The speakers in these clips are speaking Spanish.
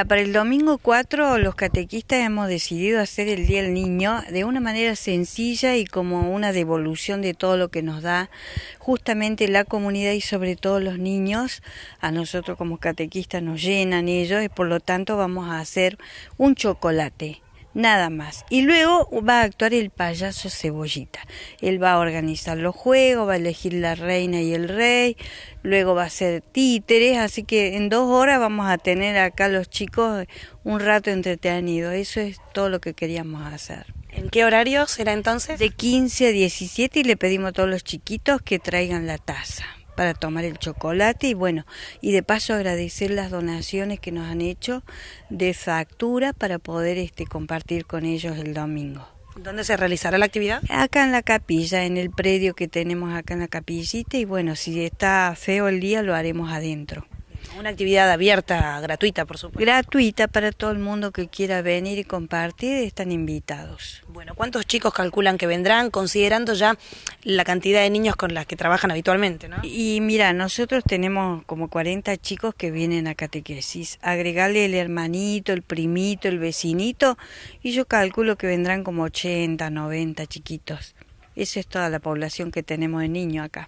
Ah, para el domingo 4 los catequistas hemos decidido hacer el Día del Niño de una manera sencilla y como una devolución de todo lo que nos da justamente la comunidad y sobre todo los niños. A nosotros como catequistas nos llenan ellos y por lo tanto vamos a hacer un chocolate nada más. Y luego va a actuar el payaso cebollita. Él va a organizar los juegos, va a elegir la reina y el rey, luego va a ser títeres, así que en dos horas vamos a tener acá los chicos un rato entretenido. Eso es todo lo que queríamos hacer. ¿En qué horario será entonces? De 15 a 17 y le pedimos a todos los chiquitos que traigan la taza para tomar el chocolate y bueno, y de paso agradecer las donaciones que nos han hecho de factura para poder este, compartir con ellos el domingo. ¿Dónde se realizará la actividad? Acá en la capilla, en el predio que tenemos acá en la capillita y bueno, si está feo el día lo haremos adentro. Una actividad abierta, gratuita, por supuesto. Gratuita para todo el mundo que quiera venir y compartir, están invitados. Bueno, ¿cuántos chicos calculan que vendrán, considerando ya la cantidad de niños con las que trabajan habitualmente? ¿no? Y mira, nosotros tenemos como 40 chicos que vienen a catequesis. Agregarle el hermanito, el primito, el vecinito, y yo calculo que vendrán como 80, 90 chiquitos. Esa es toda la población que tenemos de niños acá.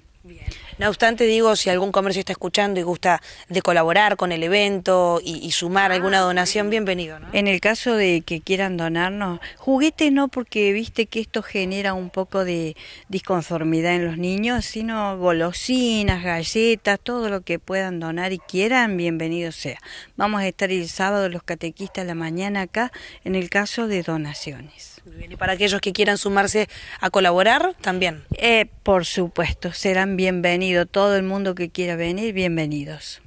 No obstante, digo, si algún comercio está escuchando y gusta de colaborar con el evento y, sumar ah, alguna donación, bienvenido. ¿no? En el caso de que quieran donarnos, juguetes no, porque viste que esto genera un poco de disconformidad en los niños, sino golosinas, galletas, todo lo que puedan donar y quieran, bienvenido sea. Vamos a estar el sábado los catequistas a la mañana acá en el caso de donaciones y para aquellos que quieran sumarse a colaborar también. Eh, por supuesto, serán bienvenidos. Todo el mundo que quiera venir, bienvenidos.